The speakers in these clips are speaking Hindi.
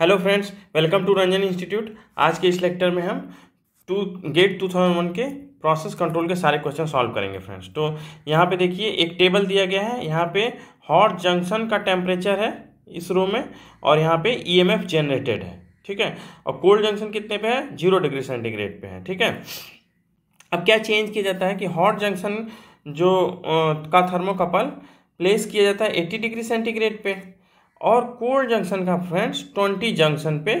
hello friends welcome to Ranjan institute आज के इस लेक्चर में हम to GATE two thousand one के प्रोसेस कंट्रोल के सारे क्वेश्चन सॉल्व करेंगे फ्रेंड्स तो यहाँ पे देखिए एक टेबल दिया गया है यहाँ पे हॉट जंक्शन का टेम्परेचर है इस रो में और यहाँ पे ईएमएफ e जनरेटेड है ठीक है और कोल्ड जंक्शन कितने पे है जीरो डिग्री सेंटीग्रेड पे है ठीक है अब क्या चेंज किया जाता है कि हॉट जंक्शन जो का थर्मोकपल प्लेस किया जाता है एट्टी डिग्री सेंटीग्रेड पे और कोल्ड जंक्शन का फ्रेंड्स ट्वेंटी जंक्शन पे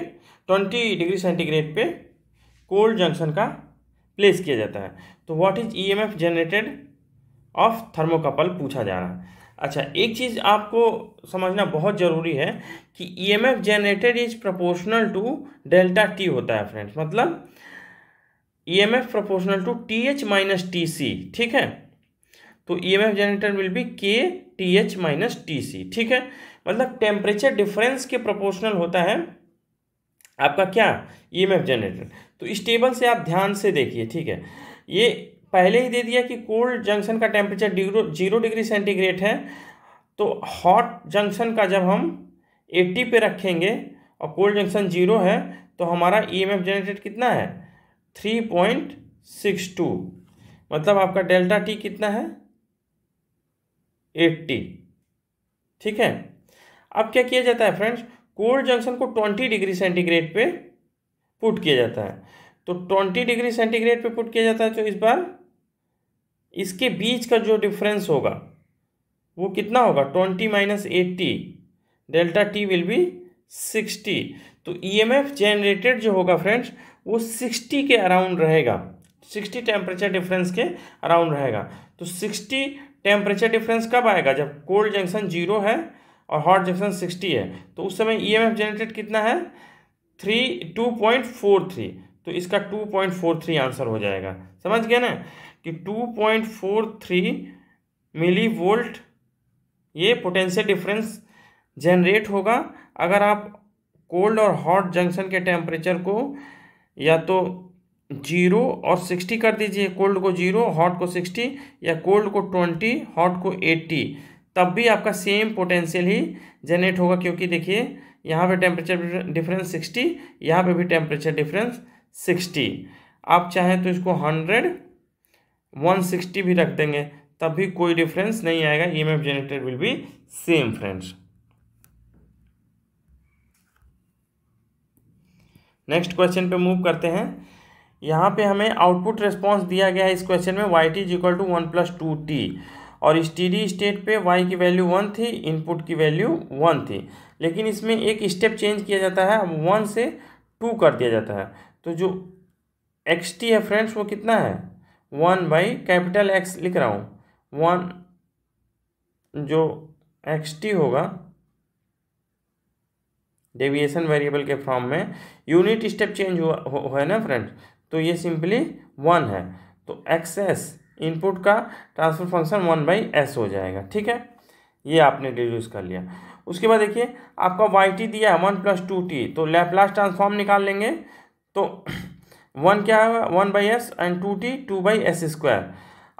ट्वेंटी डिग्री सेंटीग्रेड पे कोल्ड जंक्शन का प्लेस किया जाता है तो what is EMF generated of thermocouple पूछा जा रहा है अच्छा एक चीज़ आपको समझना बहुत ज़रूरी है कि EMF generated is proportional to delta T होता है फ्रेंड्स मतलब EMF proportional to T H minus T C ठीक है तो E M F generator will be K T H minus T C ठीक है मतलब टेम्परेचर डिफरेंस के प्रोपोर्शनल होता है आपका क्या ई एम एफ जनरेटर तो इस टेबल से आप ध्यान से देखिए ठीक है ये पहले ही दे दिया कि कोल्ड जंक्शन का टेम्परेचर जीरो डिग्री सेंटीग्रेड है तो हॉट जंक्शन का जब हम एट्टी पे रखेंगे और कोल्ड जंक्शन जीरो है तो हमारा ई एम एफ जनरेटर कितना है थ्री पॉइंट सिक्स टू मतलब आपका डेल्टा टी कितना है एट्टी ठीक है अब क्या किया जाता है फ्रेंड्स कोल्ड जंक्शन को ट्वेंटी डिग्री सेंटीग्रेड पे पुट किया जाता है तो ट्वेंटी डिग्री सेंटीग्रेड पे पुट किया जाता है तो इस बार इसके बीच का जो डिफरेंस होगा वो कितना होगा twenty minus eighty delta T will be sixty तो ईएमएफ e जनरेटेड जो होगा फ्रेंड्स वो सिक्सटी के अराउंड रहेगा सिक्सटी टेम्परेचर डिफरेंस के अराउंड रहेगा तो सिक्सटी टेम्परेचर डिफरेंस कब आएगा जब कोल्ड जंक्शन जीरो है और हॉट जंक्शन सिक्सटी है तो उस समय ईएमएफ जनरेटेड कितना है three two point four three तो इसका two point four three answer हो जाएगा समझ गया ना कि two point four three millivolt ये पोटेंशियल डिफरेंस जनरेट होगा अगर आप कोल्ड और हॉट जंक्शन के टेम्परेचर को या तो जीरो और सिक्सटी कर दीजिए कोल्ड को जीरो हॉट को सिक्सटी या कोल्ड को ट्वेंटी हॉट को एट्टी तब भी आपका सेम पोटेंशियल ही जनरेट होगा क्योंकि देखिए यहाँ पे टेम्परेचर डिफरेंस सिक्सटी यहाँ पे भी टेम्परेचर डिफरेंस सिक्सटी आप चाहें तो इसको हंड्रेड वन सिक्सटी भी रख देंगे तब भी कोई डिफरेंस नहीं आएगा E M F will be same friends next question पे मूव करते हैं यहाँ पे हमें आउटपुट रेस्पॉन्स दिया गया है इस क्वेश्चन में Y T is equal to one plus two T और स्टीडी स्टेट पे y की वैल्यू वन थी इनपुट की वैल्यू वन थी लेकिन इसमें एक स्टेप चेंज किया जाता है वन से टू कर दिया जाता है तो जो एक्स टी है फ्रेंड्स वो कितना है वन बाई कैपिटल एक्स लिख रहा हूँ वन जो एक्स टी होगा डेविएशन वेरिएबल के फॉर्म में यूनिट स्टेप चेंज हुआ हो, हो है ना फ्रेंड्स तो ये सिंपली वन है तो एक्सेस इनपुट का transfer function one by S हो जाएगा ठीक है ये आपने डिड्यूस कर लिया उसके बाद देखिए आपका वाई टी दिया है वन प्लस टू टी तो लैपलास ट्रांसफॉर्म निकाल लेंगे तो वन क्या होगा one by S and two T two by S square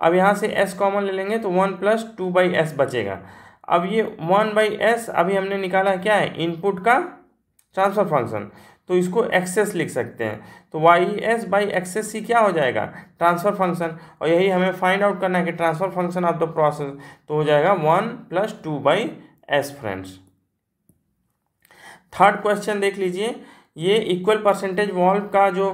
अब यहाँ से एस कॉमन ले लेंगे तो one plus two by S बचेगा अब ये वन बाई एस अभी हमने निकाला क्या है इनपुट का ट्रांसफर फंक्शन तो इसको एक्सेस लिख सकते हैं तो Y S by X S C क्या हो जाएगा ट्रांसफ़र फंक्शन और यही हमें फाइंड आउट करना है कि transfer function of the process तो हो जाएगा one plus two by S friends third question देख लीजिए ये इक्वल परसेंटेज वॉल्व का जो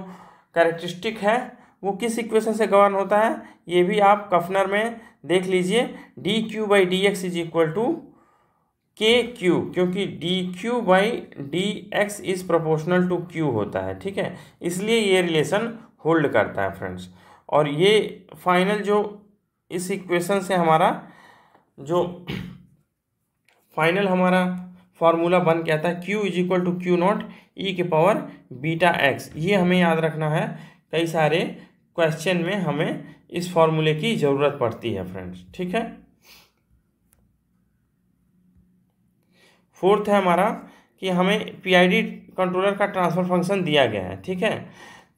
करेक्टरिस्टिक है वो किस इक्वेशन से गवर्न होता है ये भी आप कफनर में देख लीजिए D Q by D X is equal to K Q क्योंकि D Q by D X is proportional to Q होता है ठीक है इसलिए ये रिलेशन होल्ड करता है फ्रेंड्स और ये फाइनल जो इस इक्वेशन से हमारा जो फाइनल हमारा फॉर्मूला बन के आता है Q is equal to Q naught E के पावर बीटा एक्स ये हमें याद रखना है कई सारे क्वेश्चन में हमें इस फॉर्मूले की ज़रूरत पड़ती है फ्रेंड्स ठीक है फोर्थ है हमारा कि हमें पीआईडी कंट्रोलर का ट्रांसफर फंक्शन दिया गया है ठीक है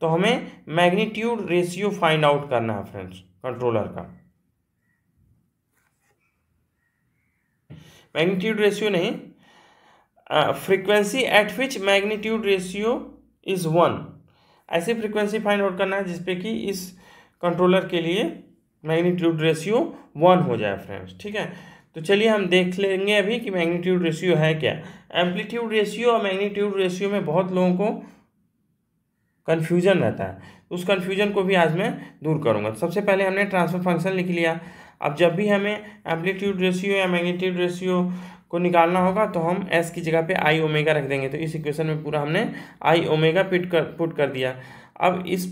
तो हमें मैग्नीट्यूड रेशियो फाइंड आउट करना है फ्रेंड्स कंट्रोलर का मैग्नीट्यूड रेशियो नहीं frequency at which magnitude ratio is one ऐसी फ्रीक्वेंसी फाइंड आउट करना है जिसपे कि इस कंट्रोलर के लिए मैग्नीट्यूड रेशियो वन हो जाए फ्रेंड्स ठीक है तो चलिए हम देख लेंगे अभी कि मैग्नीट्यूड रेशियो है क्या एम्पलीट्यूड रेशियो और मैग्नीट्यूड रेशियो में बहुत लोगों को कन्फ्यूजन रहता है तो उस कन्फ्यूजन को भी आज मैं दूर करूँगा तो सबसे पहले हमने ट्रांसफर फंक्शन लिख लिया अब जब भी हमें एम्पलीट्यूड रेशियो या मैग्नीट्यूड रेशियो को निकालना होगा तो हम एस की जगह पे आई ओमेगा रख देंगे तो इस इक्वेशन में पूरा हमने आई ओमेगा पिट कर पुट कर दिया अब इस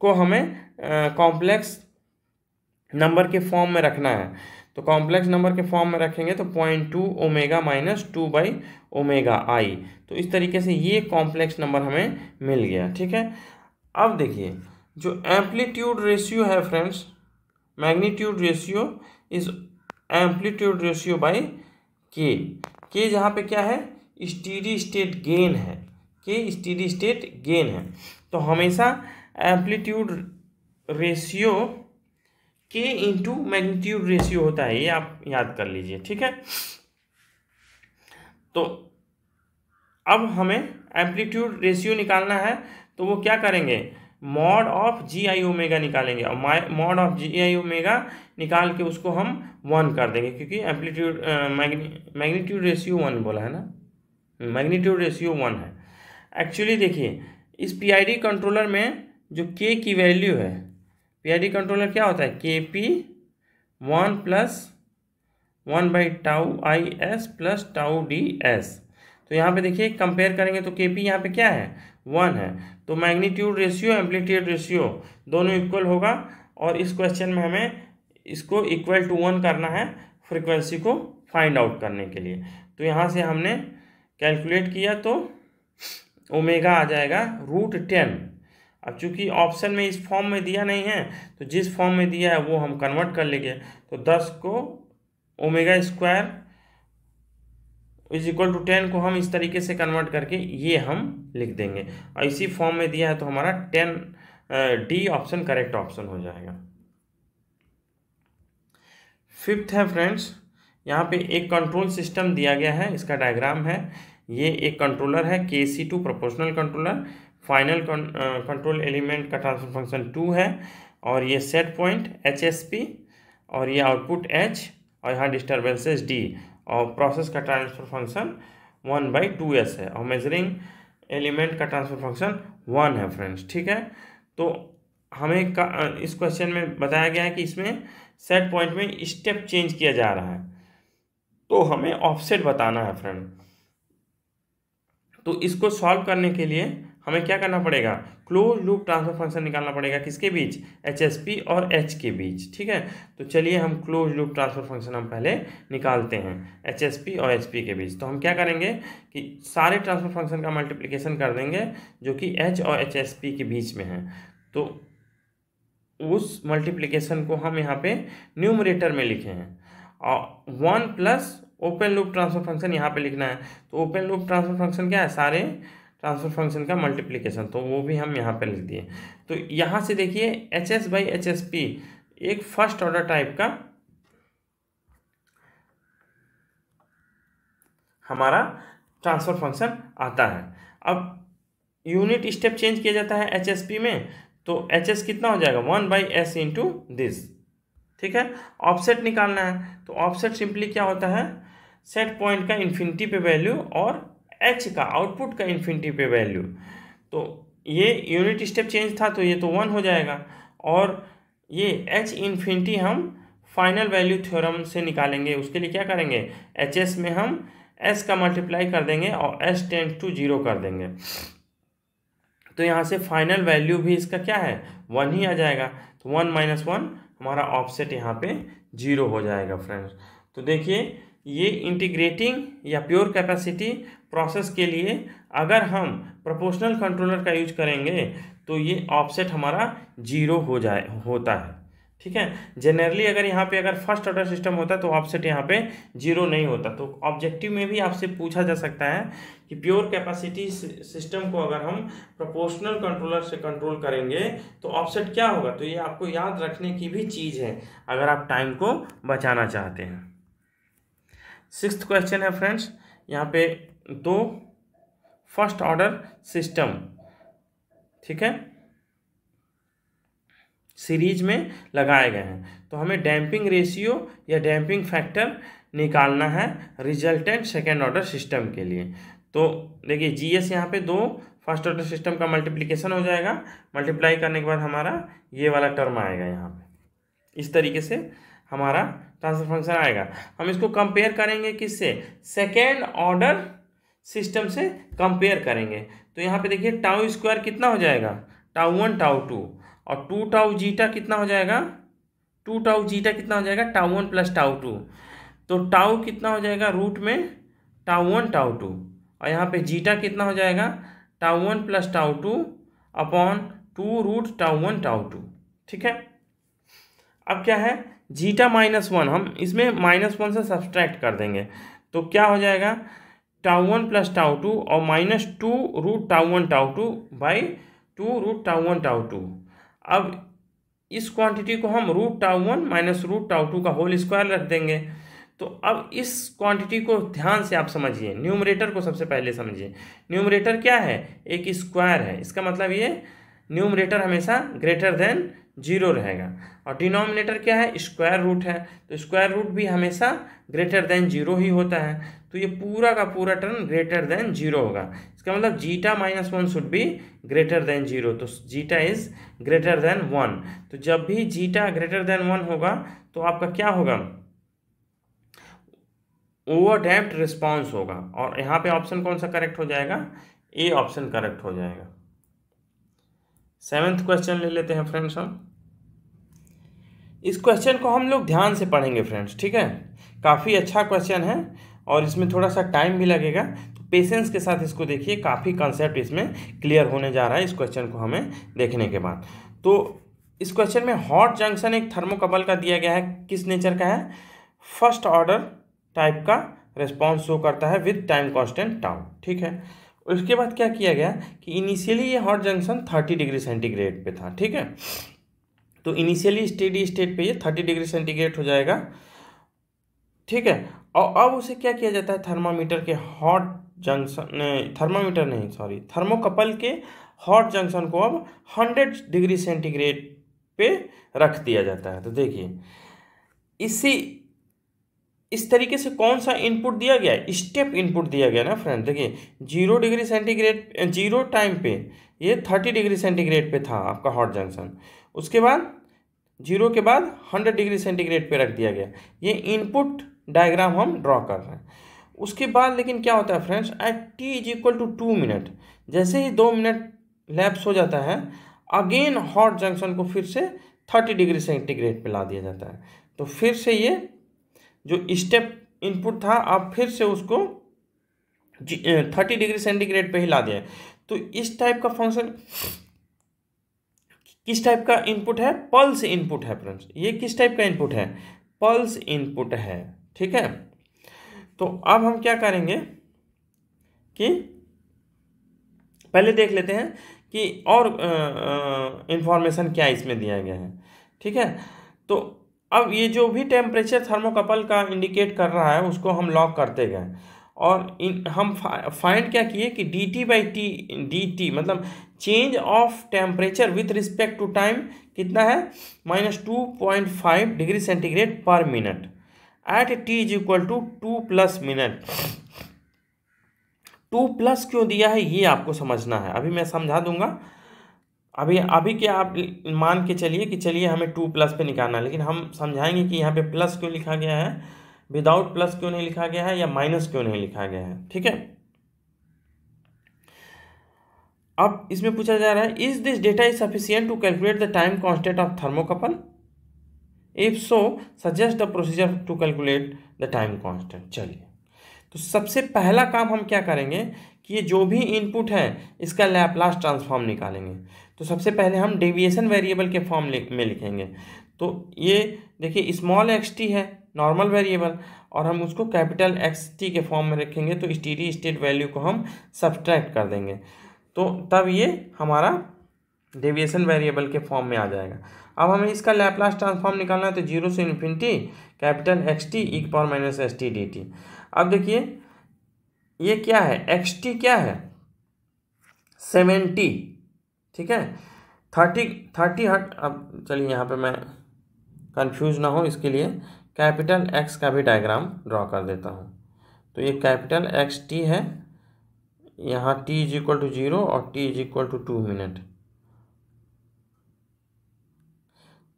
को हमें कॉम्प्लेक्स नंबर के फॉर्म में रखना है तो कॉम्प्लेक्स नंबर के फॉर्म में रखेंगे तो point two omega minus two by omega I तो इस तरीके से ये कॉम्प्लेक्स नंबर हमें मिल गया ठीक है अब देखिए जो एम्पलीट्यूड रेशियो है friends magnitude ratio is amplitude ratio by K के जहाँ पे क्या है स्टीडी स्टेट गेन है के स्टीडी स्टेट गेन है तो हमेशा एम्पलीट्यूड रेशियो के इंटू मैग्नीट्यूड रेशियो होता है ये आप याद कर लीजिए ठीक है तो अब हमें एम्पलीट्यूड रेशियो निकालना है तो वो क्या करेंगे mod of G I omega निकालेंगे और mod of G I omega निकाल के उसको हम वन कर देंगे क्योंकि एम्पलीट्यूड मैग्नीट्यूड रेशियो वन बोला है ना मैग्नीट्यूड रेशियो वन है एक्चुअली देखिए इस पीआईडी कंट्रोलर में जो के की वैल्यू है पीआईडी कंट्रोलर क्या होता है K P one plus one by tau I S plus tau D S तो यहाँ पे देखिए कंपेयर करेंगे तो के पी यहाँ पे क्या है वन है तो मैग्नीट्यूड रेशियो एम्पलीट्यूड रेशियो दोनों इक्वल होगा और इस क्वेश्चन में हमें इसको इक्वल टू वन करना है फ्रीक्वेंसी को फाइंड आउट करने के लिए तो यहाँ से हमने कैलकुलेट किया तो ओमेगा आ जाएगा रूट टेन अब चूंकि ऑप्शन में इस फॉर्म में दिया नहीं है तो जिस फॉर्म में दिया है वो हम कन्वर्ट कर लेंगे तो दस को omega square is equal to ten को हम इस तरीके से कन्वर्ट करके ये हम लिख देंगे और इसी फॉर्म में दिया है तो हमारा ten D option correct option हो जाएगा फिफ्थ है फ्रेंड्स यहाँ पे एक कंट्रोल सिस्टम दिया गया है इसका डायग्राम है ये एक कंट्रोलर है K C two proportional controller final control element का ट्रांसफर फंक्शन टू है और ये set point H S P और ये आउटपुट एच और यहाँ डिस्टर्बेंसेस डी और प्रोसेस का transfer function one by two S है और मेजरिंग एलिमेंट का ट्रांसफर फंक्शन वन है फ्रेंड्स ठीक है तो हमें का, इस क्वेश्चन में बताया गया है कि इसमें सेट पॉइंट में स्टेप चेंज किया जा रहा है तो हमें ऑफसेट बताना है फ्रेंड तो इसको सॉल्व करने के लिए हमें क्या करना पड़ेगा क्लोज लूप ट्रांसफर फंक्शन निकालना पड़ेगा किसके बीच एच और एच के बीच ठीक है तो चलिए हम क्लोज लूप ट्रांसफर फंक्शन हम पहले निकालते हैं एच और एच के बीच तो हम क्या करेंगे कि सारे ट्रांसफर फंक्शन का मल्टीप्लिकेशन कर देंगे जो कि एच और एच के बीच में है तो उस मल्टीप्लिकेशन को हम यहाँ पे न्यूमरेटर में लिखे हैं और one plus open loop transfer function यहाँ पे लिखना है तो ओपन लूप ट्रांसफर फंक्शन क्या है सारे ट्रांसफर फंक्शन का मल्टीप्लीकेशन तो वो भी हम यहाँ पर लिख दिए तो यहाँ से देखिए H S by H S P एक फर्स्ट ऑर्डर टाइप का हमारा ट्रांसफर फंक्शन आता है अब यूनिट स्टेप चेंज किया जाता है एच एस पी में तो एच एस कितना हो जाएगा one by S into this ठीक है ऑफसेट निकालना है तो ऑफसेट सिंपली क्या होता है सेट पॉइंट का इन्फिनिटी पे वैल्यू और एच का आउटपुट का इन्फिनिटी पे वैल्यू तो ये यूनिट स्टेप चेंज था तो ये तो वन हो जाएगा और ये एच इन्फिनिटी हम फाइनल वैल्यू थ्योरम से निकालेंगे उसके लिए क्या करेंगे एच एस में हम एस का मल्टीप्लाई कर देंगे और एस टेंड टू जीरो कर देंगे तो यहाँ से फाइनल वैल्यू भी इसका क्या है वन ही आ जाएगा तो वन माइनस वन हमारा ऑफसेट यहाँ पे जीरो हो जाएगा फ्रेंड्स तो देखिए ये इंटीग्रेटिंग या प्योर कैपेसिटी प्रोसेस के लिए अगर हम प्रोपोर्शनल कंट्रोलर का यूज करेंगे तो ये ऑफसेट हमारा जीरो हो जाए होता है ठीक है जनरली अगर यहाँ पे अगर फर्स्ट ऑर्डर सिस्टम होता है तो ऑफसेट यहाँ पे जीरो नहीं होता तो ऑब्जेक्टिव में भी आपसे पूछा जा सकता है कि प्योर कैपेसिटी सिस्टम को अगर हम प्रोपोर्शनल कंट्रोलर से कंट्रोल करेंगे तो ऑफसेट क्या होगा तो ये आपको याद रखने की भी चीज़ है अगर आप टाइम को बचाना चाहते हैं सिक्स क्वेश्चन है फ्रेंड्स यहाँ पे दो फर्स्ट ऑर्डर सिस्टम ठीक है सीरीज में लगाए गए हैं तो हमें डैम्पिंग रेशियो या डैम्पिंग फैक्टर निकालना है रिजल्टेंट सेकेंड ऑर्डर सिस्टम के लिए तो देखिए जी एस यहाँ पर दो फर्स्ट ऑर्डर सिस्टम का मल्टीप्लिकेशन हो जाएगा मल्टीप्लाई करने के बाद हमारा ये वाला टर्म आएगा यहाँ पे इस तरीके से हमारा ट्रांसफर फंक्शन आएगा हम इसको कंपेयर करेंगे किससे सेकेंड ऑर्डर सिस्टम से कंपेयर करेंगे तो यहाँ पे देखिए टाउ स्क्वायर कितना हो जाएगा टाउ वन टाउ टू और टू टाउ जीटा कितना हो जाएगा टू टाउ जीटा कितना हो जाएगा tau one plus tau two तो टाउ कितना हो जाएगा रूट में टाउ वन टाउ टू और यहाँ पे जीटा कितना हो जाएगा tau one plus tau two upon two root tau one tau two ठीक है अब क्या है जीटा माइनस वन हम इसमें माइनस वन से सब्सट्रैक्ट कर देंगे तो क्या हो जाएगा tau one plus tau two और minus two root tau one tau two by two root tau one tau two अब इस क्वांटिटी को हम root tau one minus root tau two का होल स्क्वायर रख देंगे तो अब इस क्वांटिटी को ध्यान से आप समझिए न्यूमरेटर को सबसे पहले समझिए न्यूमरेटर क्या है एक स्क्वायर है इसका मतलब ये न्यूमरेटर हमेशा ग्रेटर देन जीरो रहेगा और डिनोमिनेटर क्या है स्क्वायर रूट है तो स्क्वायर रूट भी हमेशा ग्रेटर देन जीरो ही होता है तो ये पूरा का पूरा टर्न ग्रेटर देन जीरो होगा इसका मतलब zeta minus one should be greater than zero तो zeta is greater than one तो जब भी जीटा ग्रेटर देन वन होगा तो आपका क्या होगा ओवर डेप्ट रिस्पॉन्स होगा और यहाँ पे ऑप्शन कौन सा करेक्ट हो जाएगा ए ऑप्शन करेक्ट हो जाएगा सेवेंथ क्वेश्चन ले लेते हैं फ्रेंड्स हम इस क्वेश्चन को हम लोग ध्यान से पढ़ेंगे फ्रेंड्स ठीक है काफ़ी अच्छा क्वेश्चन है और इसमें थोड़ा सा टाइम भी लगेगा तो पेशेंस के साथ इसको देखिए काफ़ी कंसेप्ट इसमें क्लियर होने जा रहा है इस क्वेश्चन को हमें देखने के बाद तो इस क्वेश्चन में हॉट जंक्शन एक थर्मोकबल का दिया गया है किस नेचर का है फर्स्ट ऑर्डर टाइप का रिस्पॉन्स शो करता है विद टाइम कॉन्स्टेंट टाउ ठीक है उसके बाद क्या किया गया कि इनिशियली ये hot junction thirty degree centigrade पे था ठीक है तो इनिशियली स्टेडी स्टेट पे ये थर्टी डिग्री सेंटीग्रेड हो जाएगा ठीक है और अब उसे क्या किया जाता है थर्मामीटर के हॉट जंक्शन थर्मामीटर नहीं सॉरी थर्मोकपल के हॉट जंक्शन को अब हंड्रेड डिग्री सेंटीग्रेड पे रख दिया जाता है तो देखिए इसी इस तरीके से कौन सा इनपुट दिया गया है स्टेप इनपुट दिया गया ना फ्रेंड देखिए zero degree centigrade zero time पे ये थर्टी डिग्री सेंटीग्रेड पे था आपका हॉट जंक्शन उसके बाद जीरो के बाद हंड्रेड डिग्री सेंटीग्रेड पे रख दिया गया ये इनपुट डायग्राम हम ड्रॉ कर रहे हैं उसके बाद लेकिन क्या होता है friends at T is equal to two minute जैसे ही दो मिनट लैप्स हो जाता है अगेन हॉट जंक्शन को फिर से थर्टी डिग्री सेंटीग्रेड पर ला दिया जाता है तो फिर से ये जो स्टेप इनपुट था आप फिर से उसको थर्टी डिग्री सेंटीग्रेड पे ही ला दिया तो इस टाइप का फंक्शन किस टाइप का इनपुट है पल्स इनपुट है फ्रेंड्स ये किस टाइप का इनपुट है पल्स इनपुट है ठीक है तो अब हम क्या करेंगे कि पहले देख लेते हैं कि और इन्फॉर्मेशन क्या इसमें दिया गया है ठीक है तो अब ये जो भी टेम्परेचर थर्मोकपल का इंडिकेट कर रहा है उसको हम लॉक करते गए और इन हम फाइंड क्या किए कि D T by T D T मतलब change of temperature with respect to time कितना है minus two point five degree centigrade per minute at T is equal to two plus minute two plus क्यों दिया है ये आपको समझना है अभी मैं समझा दूंगा अभी अभी क्या आप मान के चलिए कि चलिए हमें टू प्लस पे निकालना है लेकिन हम समझाएंगे कि यहाँ पे प्लस क्यों लिखा गया है विदाउट प्लस क्यों नहीं लिखा गया है या माइनस क्यों नहीं लिखा गया है ठीक है अब इसमें पूछा जा रहा है is this data is sufficient to calculate the time constant of thermocouple if so suggest the procedure to calculate the time constant चलिए तो सबसे पहला काम हम क्या करेंगे कि ये जो भी इनपुट है इसका लैपलास ट्रांसफॉर्म निकालेंगे तो सबसे पहले हम डेविएशन वेरिएबल के फॉर्म में लिखेंगे तो ये देखिए स्मॉल एक्स टी है नॉर्मल वेरिएबल और हम उसको कैपिटल एक्स टी के फॉर्म में रखेंगे तो स्टीडी स्टेट वैल्यू को हम सब्ट्रैक्ट कर देंगे तो तब ये हमारा डेविएशन वेरिएबल के फॉर्म में आ जाएगा अब हमें इसका लैपलास ट्रांसफॉर्म निकालना है तो जीरो से infinity capital X T E power minus S T D T अब देखिए ये क्या है एक्स टी क्या है सेवेंटी ठीक है थर्टी थर्टी हट अब चलिए यहाँ पे मैं कंफ्यूज ना हो इसके लिए कैपिटल एक्स का भी डायग्राम ड्रॉ कर देता हूँ तो ये कैपिटल एक्स टी है यहाँ T is equal to zero और T is equal to two minute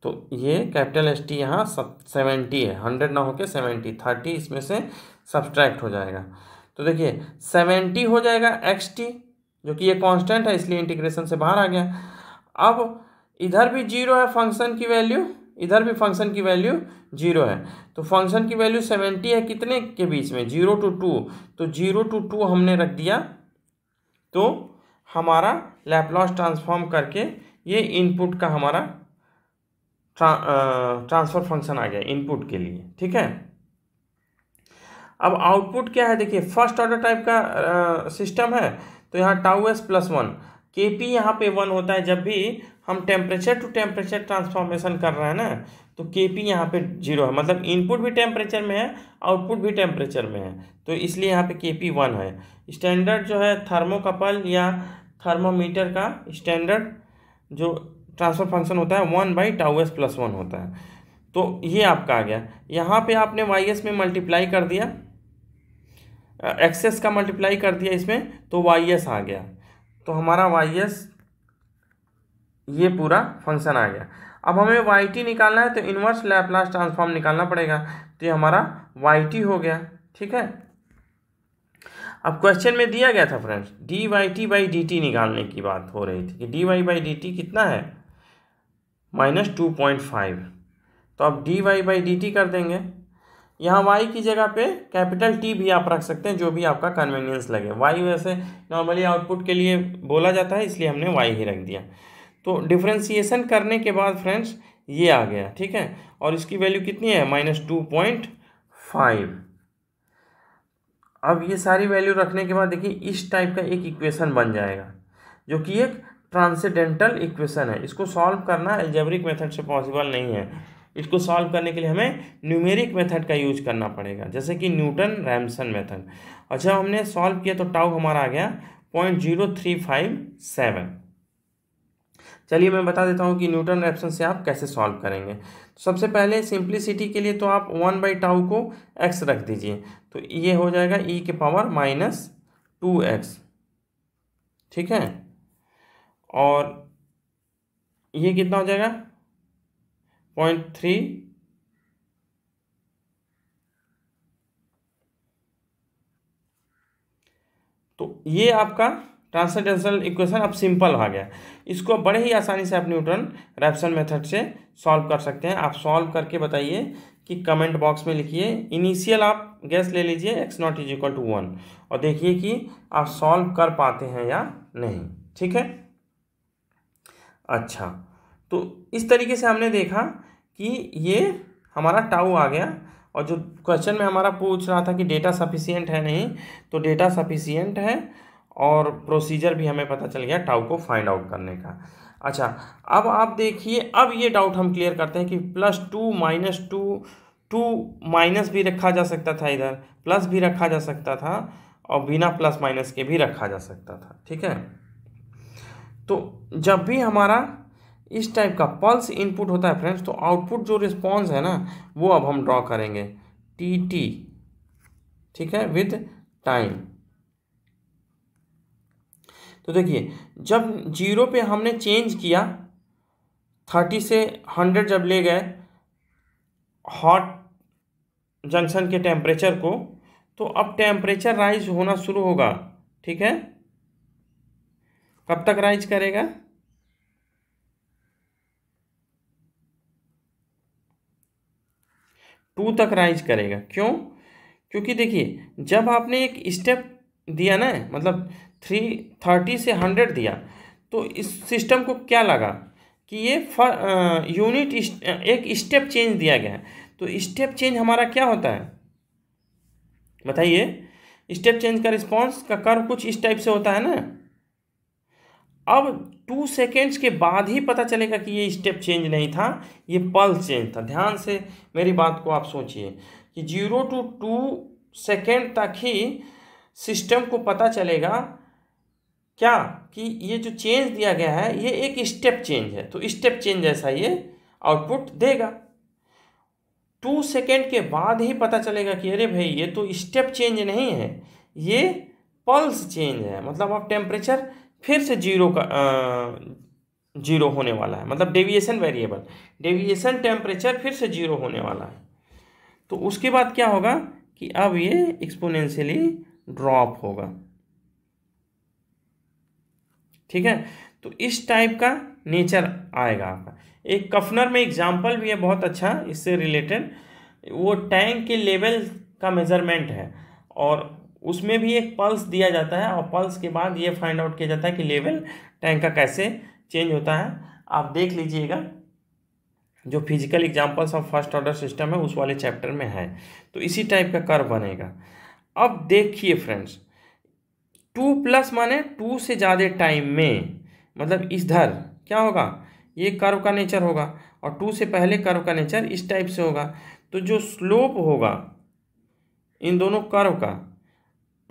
तो ये कैपिटल एस टी यहाँ सेवेंटी है हंड्रेड ना होके सेवेंटी थर्टी इसमें से सब्सट्रैक्ट हो जाएगा तो देखिए सेवेंटी हो जाएगा एक्स टी जो कि ये कांस्टेंट है इसलिए इंटीग्रेशन से बाहर आ गया अब इधर भी जीरो है फंक्शन की वैल्यू इधर भी फंक्शन की वैल्यू जीरो है तो फंक्शन की वैल्यू सेवेंटी है कितने के बीच में जीरो टू टू तो जीरो टू टू हमने रख दिया तो हमारा लैपलॉस ट्रांसफॉर्म करके ये इनपुट का हमारा ट्रांसफर फंक्शन आ गया इनपुट के लिए ठीक है अब आउटपुट क्या है देखिए फर्स्ट ऑर्डर टाइप का सिस्टम है तो यहाँ tau S plus one K P यहाँ पे वन होता है जब भी हम टेम्परेचर टू टेम्परेचर ट्रांसफॉर्मेशन कर रहे हैं ना तो के पी यहाँ पे जीरो है मतलब इनपुट भी टेम्परेचर में है आउटपुट भी टेम्परेचर में है तो इसलिए यहाँ पे के पी वन है स्टैंडर्ड जो है थर्मोकपल या थर्मोमीटर का स्टैंडर्ड जो ट्रांसफर फंक्शन होता है one by tau S plus one होता है तो ये आपका आ गया यहाँ पे आपने वाई एस में मल्टीप्लाई कर दिया एक्सेस का मल्टीप्लाई कर दिया इसमें तो वाई एस आ गया तो हमारा वाई एस ये पूरा फंक्शन आ गया अब हमें वाई टी निकालना है तो इन्वर्स लैपलास ट्रांसफॉर्म निकालना पड़ेगा तो ये हमारा वाई टी हो गया ठीक है अब क्वेश्चन में दिया गया था friends D Y T by D T निकालने की बात हो रही थी कि D Y by D T कितना है माइनस टू पॉइंट फाइव तो आप D Y by D T कर देंगे यहाँ वाई की जगह पे कैपिटल टी भी आप रख सकते हैं जो भी आपका कन्वीनियंस लगे वाई वैसे नॉर्मली आउटपुट के लिए बोला जाता है इसलिए हमने वाई ही रख दिया तो डिफ्रेंसीसन करने के बाद फ्रेंड्स ये आ गया ठीक है और इसकी वैल्यू कितनी है माइनस टू पॉइंट फाइव अब ये सारी वैल्यू रखने के बाद देखिए इस टाइप का एक इक्वेशन बन जाएगा जो कि एक ट्रांसेंडेंटल इक्वेशन है इसको सॉल्व करना एल्जेब्रिक मेथड से पॉसिबल नहीं है इसको सॉल्व करने के लिए हमें न्यूमेरिक मेथड का यूज करना पड़ेगा जैसे कि न्यूटन रैमसन मेथड और जब हमने सॉल्व किया तो टाउ हमारा आ गया point zero three five seven चलिए मैं बता देता हूँ कि न्यूटन रैमसन से आप कैसे सॉल्व करेंगे सबसे पहले सिंप्लिसिटी के लिए तो आप वन बाई टाउ को एक्स रख दीजिए तो ये हो जाएगा ई के पावर माइनस टू एक्स ठीक है और ये कितना हो जाएगा पॉइंट थ्री तो ये आपका ट्रांसलेटेंशनल इक्वेशन अब सिंपल आ गया इसको बड़े ही आसानी से आप न्यूटन रैप्सन मेथड से सॉल्व कर सकते हैं आप सॉल्व करके बताइए कि कमेंट बॉक्स में लिखिए इनिशियल आप गैस ले लीजिए X naught is equal to one और देखिए कि आप सॉल्व कर पाते हैं या नहीं ठीक है अच्छा तो इस तरीके से हमने देखा कि ये हमारा टाऊ आ गया और जो क्वेश्चन में हमारा पूछ रहा था कि डेटा सफिशियंट है नहीं तो डेटा सफिशियंट है और प्रोसीजर भी हमें पता चल गया टाउ को फाइंड आउट करने का अच्छा अब आप देखिए अब ये डाउट हम क्लियर करते हैं कि plus two minus two two minus भी रखा जा सकता था इधर प्लस भी रखा जा सकता था और बिना प्लस माइनस के भी रखा जा सकता था ठीक है तो जब भी हमारा इस टाइप का पल्स इनपुट होता है फ्रेंड्स तो आउटपुट जो रिस्पॉन्स है ना वो अब हम ड्रॉ करेंगे टी टी ठीक है विद टाइम तो देखिए जब जीरो पे हमने चेंज किया थर्टी से हंड्रेड जब ले गए हॉट जंक्शन के टेम्परेचर को तो अब टेम्परेचर राइज होना शुरू होगा ठीक है कब तक राइज करेगा टू तक राइज करेगा क्यों क्योंकि देखिए जब आपने एक स्टेप दिया ना मतलब थ्री थर्टी से हंड्रेड दिया तो इस सिस्टम को क्या लगा कि ये यूनिट एक स्टेप चेंज दिया गया है तो स्टेप चेंज हमारा क्या होता है बताइए स्टेप चेंज का रिस्पांस का कर्व कुछ इस टाइप से होता है ना अब टू सेकेंड्स के बाद ही पता चलेगा कि ये स्टेप चेंज नहीं था ये पल्स चेंज था ध्यान से मेरी बात को आप सोचिए कि जीरो टू टू सेकेंड तक ही सिस्टम को पता चलेगा क्या कि ये जो चेंज दिया गया है ये एक स्टेप चेंज है तो स्टेप चेंज जैसा ये आउटपुट देगा टू सेकेंड के बाद ही पता चलेगा कि अरे भाई ये तो स्टेप चेंज नहीं है ये पल्स चेंज है मतलब आप टेम्परेचर फिर से जीरो का आ, जीरो होने वाला है मतलब डेविएशन वेरिएबल डेविएशन टेम्परेचर फिर से जीरो होने वाला है तो उसके बाद क्या होगा कि अब ये एक्सपोनेंशियली ड्रॉप होगा ठीक है तो इस टाइप का नेचर आएगा आपका एक कफनर में एग्जाम्पल भी है बहुत अच्छा इससे रिलेटेड वो टैंक के लेवल का मेजरमेंट है और उसमें भी एक पल्स दिया जाता है और पल्स के बाद ये फाइंड आउट किया जाता है कि लेवल टैंक का कैसे चेंज होता है आप देख लीजिएगा जो physical examples of first order system है उस वाले चैप्टर में है तो इसी टाइप का कर्व बनेगा अब देखिए फ्रेंड्स टू प्लस माने टू से ज़्यादा टाइम में मतलब इस धर क्या होगा ये कर्व का नेचर होगा और टू से पहले कर्व का नेचर इस टाइप से होगा तो जो स्लोप होगा इन दोनों कर्व का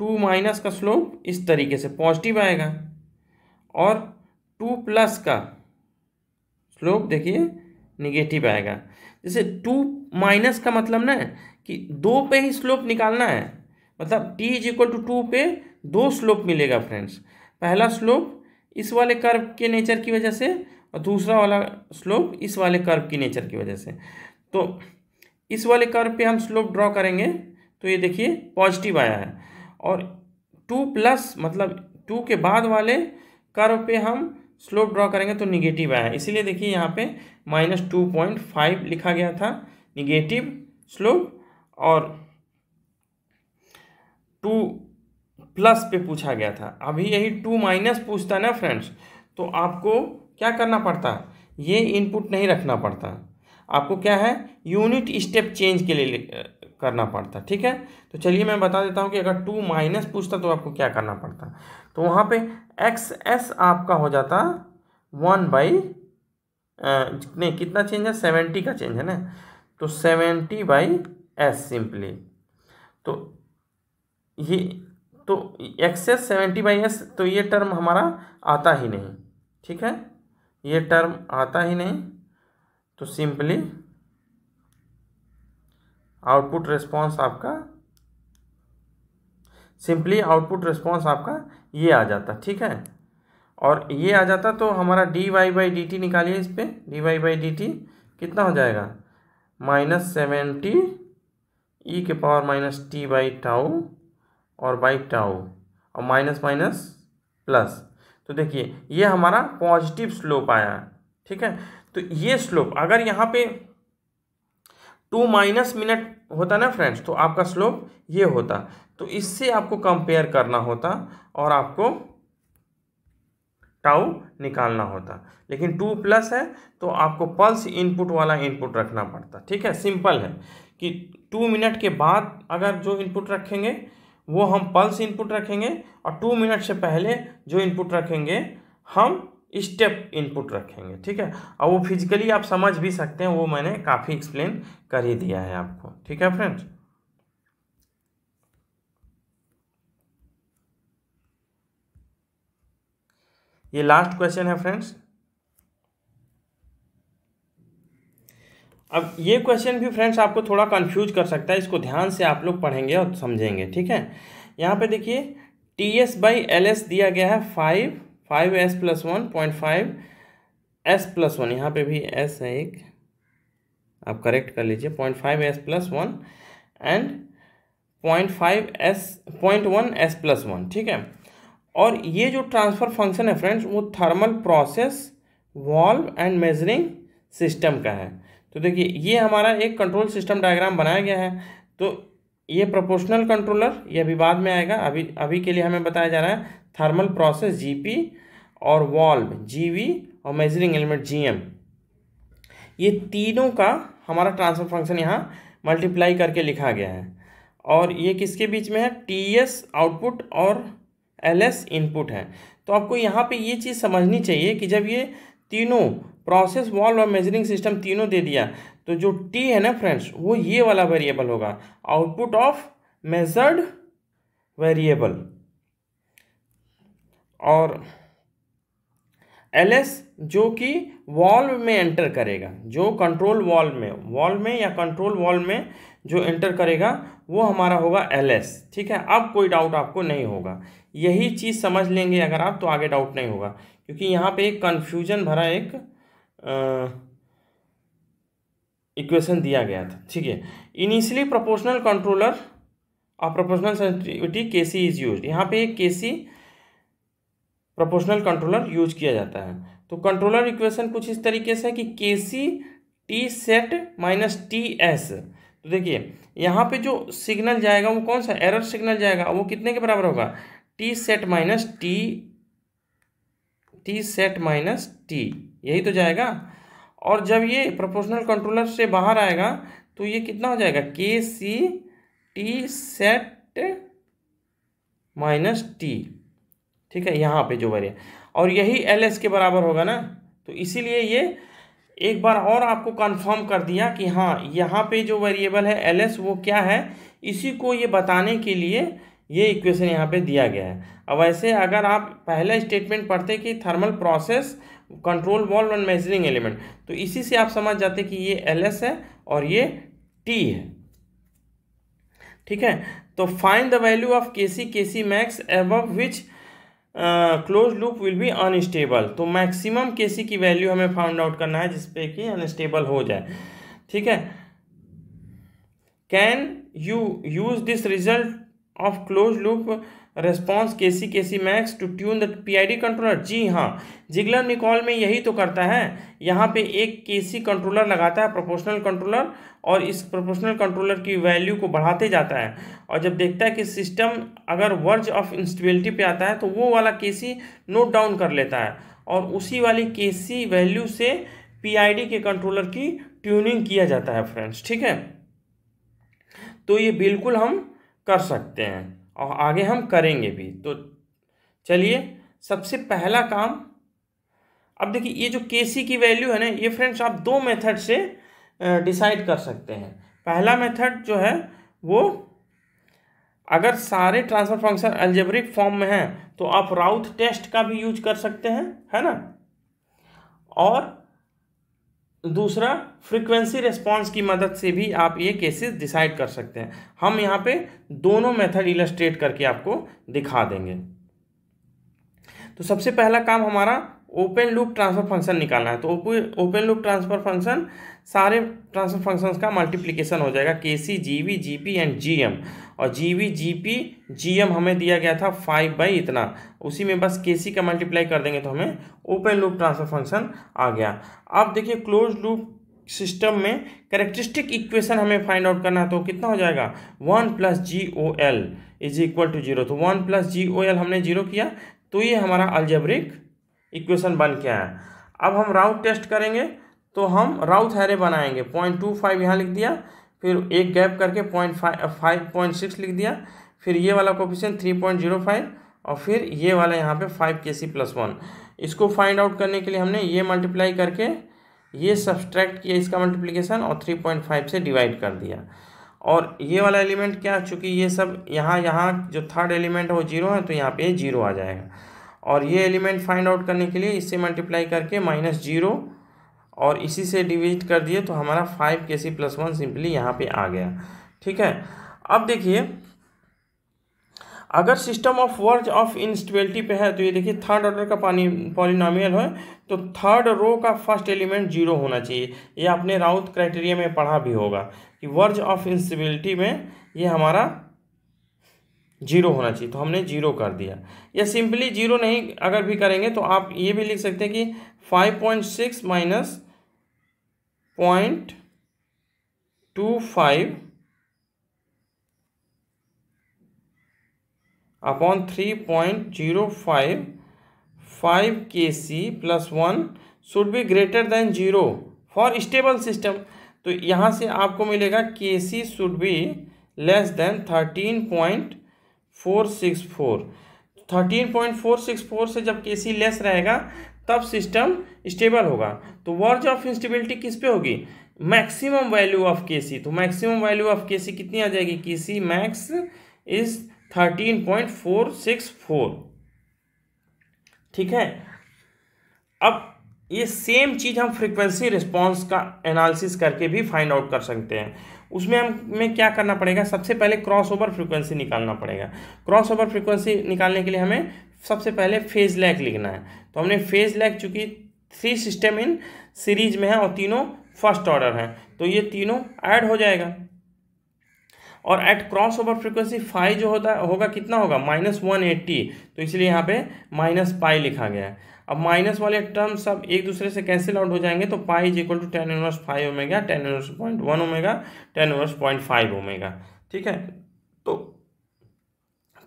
टू माइनस का स्लोप इस तरीके से पॉजिटिव आएगा और टू प्लस का स्लोप देखिए निगेटिव आएगा जैसे टू माइनस का मतलब ना कि दो पे ही स्लोप निकालना है मतलब T is equal to two पे दो स्लोप मिलेगा फ्रेंड्स पहला स्लोप इस वाले कर्व के नेचर की वजह से और दूसरा वाला स्लोप इस वाले कर्व की नेचर की वजह से तो इस वाले कर्व पे हम स्लोप ड्रॉ करेंगे तो ये देखिए पॉजिटिव आया है और टू प्लस मतलब टू के बाद वाले कर्व पे हम स्लोप ड्रॉ करेंगे तो निगेटिव आया इसीलिए देखिए यहाँ पे माइनस टू पॉइंट फाइव लिखा गया था निगेटिव स्लोप और टू प्लस पे पूछा गया था अभी यही टू माइनस पूछता ना फ्रेंड्स तो आपको क्या करना पड़ता ये इनपुट नहीं रखना पड़ता आपको क्या है यूनिट स्टेप चेंज के लिए करना पड़ता ठीक है तो चलिए मैं बता देता हूँ कि अगर टू माइनस पूछता तो आपको क्या करना पड़ता तो वहाँ पे एक्स एस आपका हो जाता वन बाई नहीं कितना चेंज है सेवेंटी का चेंज है ना तो सेवेंटी बाई एस सिंपली तो ये तो X S seventy by S तो ये टर्म हमारा आता ही नहीं ठीक है ये टर्म आता ही नहीं तो सिंपली आउटपुट रिस्पॉन्स आपका सिंपली आउटपुट रिस्पॉन्स आपका ये आ जाता ठीक है और ये आ जाता तो हमारा D Y by D T निकालिए इस पर D Y by D T कितना हो जाएगा माइनस सेवेंटी ई e के power minus T by tau और बाई टाओ और माइनस माइनस प्लस तो देखिए ये हमारा पॉजिटिव स्लोप आया ठीक है तो ये स्लोप अगर यहाँ पे टू माइनस मिनट होता ना फ्रेंड्स तो आपका स्लोप ये होता तो इससे आपको कंपेयर करना होता और आपको टाउ निकालना होता लेकिन टू प्लस है तो आपको पल्स इनपुट वाला इनपुट रखना पड़ता ठीक है सिंपल है कि टू मिनट के बाद अगर जो इनपुट रखेंगे वो हम पल्स इनपुट रखेंगे और टू मिनट से पहले जो इनपुट रखेंगे हम स्टेप इनपुट रखेंगे ठीक है और वो फिजिकली आप समझ भी सकते हैं वो मैंने काफ़ी एक्सप्लेन कर ही दिया है आपको ठीक है फ्रेंड्स ये लास्ट क्वेश्चन है फ्रेंड्स अब ये क्वेश्चन भी फ्रेंड्स आपको थोड़ा कंफ्यूज कर सकता है इसको ध्यान से आप लोग पढ़ेंगे और समझेंगे ठीक है यहाँ पे देखिए T S by L S दिया गया है five five S plus one point five S plus one यहाँ पर भी एस है एक आप करेक्ट कर लीजिए point five S plus one and point five S point one S plus one ठीक है और ये जो ट्रांसफर फंक्शन है फ्रेंड्स वो thermal process valve and measuring system का है तो देखिए ये हमारा एक कंट्रोल सिस्टम डायग्राम बनाया गया है तो ये प्रोपोर्शनल कंट्रोलर ये अभी बाद में आएगा अभी अभी के लिए हमें बताया जा रहा है थर्मल प्रोसेस जीपी और वॉल्व वी और मेजरिंग एलिमेंट एम ये तीनों का हमारा ट्रांसफर फंक्शन यहाँ मल्टीप्लाई करके लिखा गया है और ये किसके बीच में है टी एस आउटपुट और एल एस इनपुट है तो आपको यहाँ पे ये चीज़ समझनी चाहिए कि जब ये तीनों प्रोसेस वॉल्व और मेजरिंग सिस्टम तीनों दे दिया तो जो टी है ना फ्रेंड्स वो ये वाला वेरिएबल होगा आउटपुट ऑफ मेजर्ड वेरिएबल और एल एस जो कि वॉल्व में एंटर करेगा जो कंट्रोल वॉल्व में वॉल्व में या कंट्रोल वॉल्व में जो एंटर करेगा वो हमारा होगा एल एस ठीक है अब कोई डाउट आपको नहीं होगा यही चीज़ समझ लेंगे अगर आप तो आगे डाउट नहीं होगा क्योंकि यहाँ पे एक कन्फ्यूजन भरा एक इक्वेशन दिया गया था ठीक है इनिशियली प्रोपोर्शनल कंट्रोलर और proportional sensitivity K C is use यहाँ पे एक के सी प्रोपोर्शनल कंट्रोलर यूज किया जाता है तो कंट्रोलर इक्वेशन कुछ इस तरीके से है कि K C T set minus T S तो देखिए यहाँ पे जो सिग्नल जाएगा वो कौन सा एरर सिग्नल जाएगा वो कितने के बराबर होगा T set minus T T set minus T यही तो जाएगा और जब ये प्रोपोर्शनल कंट्रोलर से बाहर आएगा तो ये कितना हो जाएगा K C T set minus T ठीक है यहाँ पे जो वैरिएंस और यही एल एस के बराबर होगा ना तो इसीलिए ये एक बार और आपको कंफर्म कर दिया कि हाँ यहाँ पे जो वेरिएबल है एल एस वो क्या है इसी को ये बताने के लिए ये इक्वेशन यहाँ पे दिया गया है अब ऐसे अगर आप पहला स्टेटमेंट पढ़ते कि thermal process control valve and measuring element तो इसी से आप समझ जाते कि ये एल एस है और ये टी है ठीक है तो find the value of K C K C max above which close loop will be unstable तो मैक्सिमम केसी की वैल्यू हमें फाउंड आउट करना है जिसपे कि अनस्टेबल हो जाए ठीक है can you use this result of close loop response K C K C max to tune the D controller जी हाँ जिगलर निकॉल में यही तो करता है यहाँ पे एक के सी कंट्रोलर लगाता है प्रोपोर्शनल कंट्रोलर और इस प्रोपोर्शनल कंट्रोलर की वैल्यू को बढ़ाते जाता है और जब देखता है कि सिस्टम अगर वर्ज ऑफ इंस्टेबिलिटी पे आता है तो वो वाला के सी नोट डाउन कर लेता है और उसी वाली के सी वैल्यू से डी के कंट्रोलर की ट्यूनिंग किया जाता है फ्रेंड्स ठीक है तो ये बिल्कुल हम कर सकते हैं और आगे हम करेंगे भी तो चलिए सबसे पहला काम अब देखिए ये जो के सी की वैल्यू है ना ये फ्रेंड्स आप दो मेथड से डिसाइड कर सकते हैं पहला मेथड जो है वो अगर सारे ट्रांसफर फंक्शन अल्जेब्रिक फॉर्म में हैं तो आप राउथ टेस्ट का भी यूज कर सकते हैं है ना और दूसरा फ्रीक्वेंसी रिस्पॉन्स की मदद से भी आप ये केसेस डिसाइड कर सकते हैं हम यहाँ पे दोनों मेथड इलस्ट्रेट करके आपको दिखा देंगे तो सबसे पहला काम हमारा ओपन लूप ट्रांसफर फंक्शन निकालना है तो ओपन लूप ट्रांसफर फंक्शन सारे ट्रांसफर फंक्शंस का मल्टीप्लीकेशन हो जाएगा K C G V G P and G M और G V G P G M हमें दिया गया था फाइव बाई इतना उसी में बस के सी का मल्टीप्लाई कर देंगे तो हमें ओपन लूप ट्रांसफर फंक्शन आ गया अब देखिए क्लोज लूप सिस्टम में करेक्टरिस्टिक इक्वेशन हमें फाइंड आउट करना है तो कितना हो जाएगा one plus G O L is equal to zero तो one plus G O L हमने जीरो किया तो ये हमारा अल्जेब्रिक इक्वेशन बन के आया अब हम राउट टेस्ट करेंगे तो हम राउथ हैरे बनाएंगे पॉइंट टू फाइव यहाँ लिख दिया फिर एक गैप करके पॉइंट फाइव पॉइंट सिक्स लिख दिया फिर ये वाला coefficient three point zero five और फिर ये वाला यहाँ पे five K C plus one इसको फाइंड आउट करने के लिए हमने ये मल्टीप्लाई करके ये सब्सट्रैक्ट किया इसका मल्टीप्लिकेशन और थ्री पॉइंट फाइव से डिवाइड कर दिया और ये वाला एलिमेंट क्या चूँकि ये सब यहाँ यहाँ जो थर्ड एलिमेंट है वो जीरो है तो यहाँ पर जीरो आ जाएगा और ये एलिमेंट फाइंड आउट करने के लिए इससे मल्टीप्लाई करके माइनस जीरो और इसी से डिविजिट कर दिए तो हमारा five K C plus one simply यहाँ पे आ गया ठीक है अब देखिए अगर system of verge of instability पे है तो ये देखिए थर्ड ऑर्डर का पानी पॉलिनामियल है तो थर्ड रो का फर्स्ट एलिमेंट जीरो होना चाहिए ये आपने राउत क्राइटेरिया में पढ़ा भी होगा कि वर्ज ऑफ इंस्टेबिलिटी में ये हमारा जीरो होना चाहिए तो हमने जीरो कर दिया या सिंपली जीरो नहीं अगर भी करेंगे तो आप ये भी लिख सकते हैं कि five point six minus point two five upon three point zero five five K C plus one should be greater than zero for stable system तो यहाँ से आपको मिलेगा K C should be less than thirteen point four six four thirteen point four six four से जब के सी लेस रहेगा तब सिस्टम स्टेबल होगा तो वर्ज ऑफ इंस्टेबिलिटी किस पे होगी मैक्सिमम वैल्यू ऑफ के सी तो मैक्सिमम वैल्यू ऑफ के सी कितनी आ जाएगी K C max is thirteen point four six four ठीक है अब ये सेम चीज़ हम फ्रीक्वेंसी रिस्पांस का एनालिसिस करके भी फाइंड आउट कर सकते हैं उसमें हमें क्या करना पड़ेगा सबसे पहले क्रॉस ओवर फ्रिक्वेंसी निकालना पड़ेगा क्रॉस ओवर फ्रिक्वेंसी निकालने के लिए हमें सबसे पहले फेज लैग लिखना है तो हमने फेज लैग चूंकि थ्री सिस्टम इन सीरीज में है और तीनों फर्स्ट ऑर्डर हैं तो ये तीनों ऐड हो जाएगा और at crossover frequency five जो होता होगा कितना होगा माइनस वन एट्टी तो इसलिए यहाँ पे माइनस पाई लिखा गया है अब माइनस वाले टर्म सब एक दूसरे से कैंसिल आउट हो जाएंगे तो pi is equal to tan inverse five omega tan inverse point one omega tan inverse point five omega ठीक है तो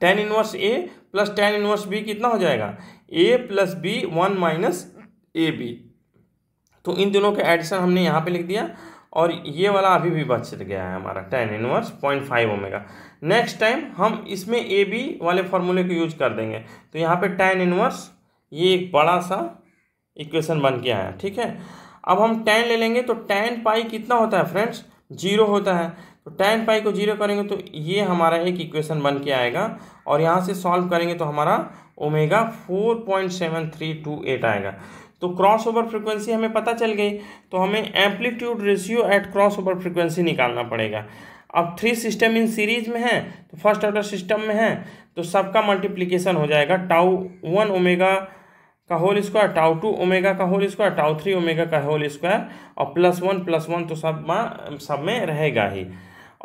tan inverse A plus tan inverse B कितना हो जाएगा A plus B one minus A B तो इन दोनों का एडिशन हमने यहाँ पे लिख दिया और ये वाला अभी भी बच गया है हमारा tan inverse point five omega next time हम इसमें ए बी वाले फॉर्मूले को यूज कर देंगे तो यहाँ पे टेन इनवर्स ये एक बड़ा सा इक्वेशन बन के आया ठीक है अब हम टेन ले लेंगे तो टेन पाई कितना होता है फ्रेंड्स जीरो होता है तो टेन पाई को जीरो करेंगे तो ये हमारा एक इक्वेशन बन के आएगा और यहाँ से सॉल्व करेंगे तो हमारा omega four point seven three two eight आएगा तो क्रॉस ओवर फ्रिक्वेंसी हमें पता चल गई तो हमें amplitude ratio at crossover frequency निकालना पड़ेगा अब थ्री सिस्टम इन सीरीज में है तो फर्स्ट ऑर्डर सिस्टम में है तो सबका मल्टीप्लीकेशन हो जाएगा टाउ वन ओमेगा का whole square tau two omega का whole square tau three omega का होल स्क्वायर और प्लस वन प्लस वन तो सब में सब में रहेगा ही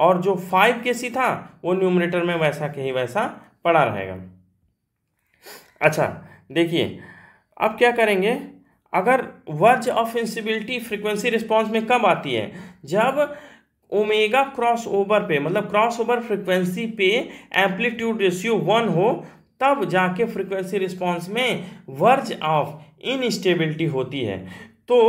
और जो फाइव के सी था वो न्यूमरेटर में वैसा के ही वैसा पड़ा रहेगा अच्छा देखिए अब क्या करेंगे अगर verge of instability frequency response में कब आती है जब ओमेगा क्रॉस ओवर पे मतलब क्रॉस ओवर फ्रिक्वेंसी पे एम्पलीट्यूड रेशियो वन हो तब जाके फ्रिक्वेंसी रिस्पॉन्स में वर्ज ऑफ इनस्टेबिलिटी होती है तो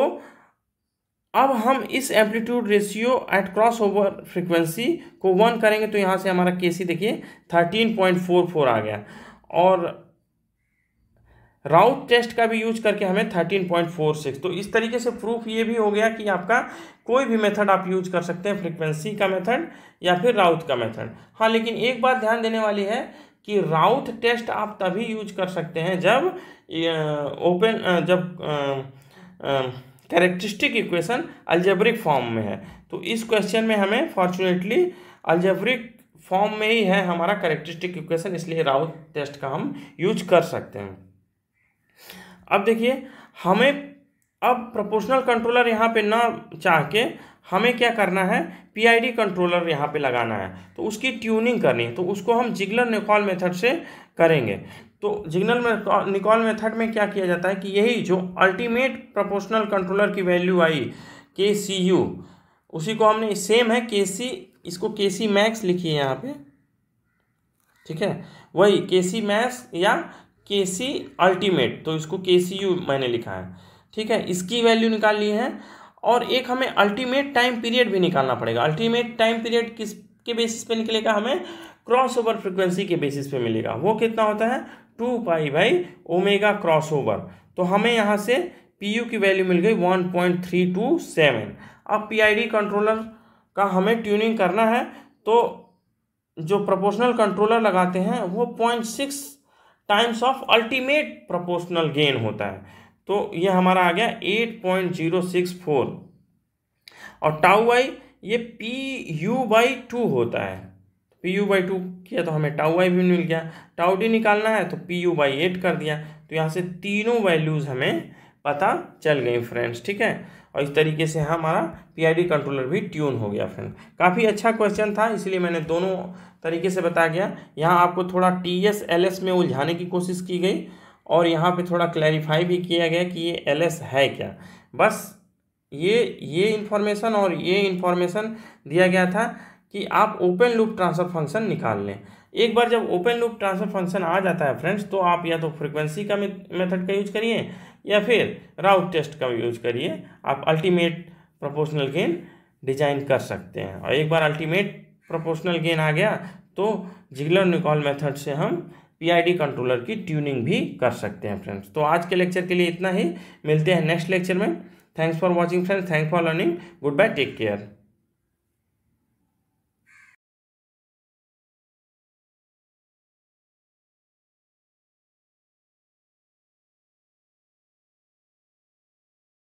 अब हम इस amplitude ratio at crossover frequency को वन करेंगे तो यहाँ से हमारा के सी देखिए थर्टीन पॉइंट फोर फोर आ गया और राउट टेस्ट का भी यूज करके हमें थर्टीन पॉइंट फोर सिक्स तो इस तरीके से प्रूफ ये भी हो गया कि आपका कोई भी मेथड आप यूज कर सकते हैं फ्रीक्वेंसी का मेथड या फिर राउट का मेथड हाँ लेकिन एक बात ध्यान देने वाली है कि राउट टेस्ट आप तभी यूज कर सकते हैं जब ओपन जब कैरेक्टरिस्टिक इक्वेशन अल्जेब्रिक फॉर्म में है तो इस क्वेश्चन में हमें फॉर्चुनेटली अल्जेब्रिक फॉर्म में ही है हमारा कैरेक्टरिस्टिक इक्वेशन इसलिए राउट टेस्ट का हम यूज कर सकते हैं अब देखिए हमें अब प्रोपोर्शनल कंट्रोलर यहाँ पे ना चाह के हमें क्या करना है पीआईडी कंट्रोलर यहाँ पे लगाना है तो उसकी ट्यूनिंग करनी है तो उसको हम जिगलर निकॉल मेथड से करेंगे तो जिग्नल में निकॉल मेथड में क्या किया जाता है कि यही जो अल्टीमेट प्रोपोर्शनल कंट्रोलर की वैल्यू आई के सी यू उसी को हमने सेम है के सी इसको के सी मैक्स लिखी है यहाँ पे ठीक है वही के सी मैक्स या के सी अल्टीमेट तो इसको के सी यू मैंने लिखा है ठीक है इसकी वैल्यू निकाल ली है और एक हमें अल्टीमेट टाइम पीरियड भी निकालना पड़ेगा अल्टीमेट टाइम पीरियड किस के बेसिस पे निकलेगा हमें क्रॉस ओवर फ्रिक्वेंसी के बेसिस पे मिलेगा वो कितना होता है two pi by omega crossover तो हमें यहाँ से पी यू की वैल्यू मिल गई one point three two seven अब पी आई डी कंट्रोलर का हमें ट्यूनिंग करना है तो जो प्रोपोर्शनल कंट्रोलर लगाते हैं वो point six times of ultimate proportional gain होता है तो ये हमारा आ गया eight point zero six four और टाउ वाई ये पी यू बाई टू होता है पी यू बाई टू किया तो हमें टाउ वाई भी मिल गया टाउ डी निकालना है तो पी यू बाई एट कर दिया तो यहाँ से तीनों वैल्यूज़ हमें पता चल गई फ्रेंड्स ठीक है और इस तरीके से हमारा डी कंट्रोलर भी ट्यून हो गया फ्रेंड काफ़ी अच्छा क्वेश्चन था इसलिए मैंने दोनों तरीके से बताया गया यहाँ आपको थोड़ा टी एस एल एस में उलझाने की कोशिश की गई और यहाँ पे थोड़ा क्लैरिफाई भी किया गया कि ये एल एस है क्या बस ये ये इन्फॉर्मेशन और ये इन्फॉर्मेशन दिया गया था कि आप ओपन लूप ट्रांसफर फंक्शन निकाल लें एक बार जब ओपन लूप ट्रांसफर फंक्शन आ जाता है फ्रेंड्स तो आप या तो फ्रिक्वेंसी का मेथड का यूज करिए या फिर राउट टेस्ट का यूज करिए आप अल्टीमेट प्रोपोर्शनल गेन डिजाइन कर सकते हैं और एक बार अल्टीमेट प्रोपोर्शनल गेन आ गया तो जिगलर निकॉल मेथड से हम पीआईडी कंट्रोलर की ट्यूनिंग भी कर सकते हैं फ्रेंड्स तो आज के लेक्चर के लिए इतना ही मिलते हैं नेक्स्ट लेक्चर में thanks for watching friends thank for learning goodbye take care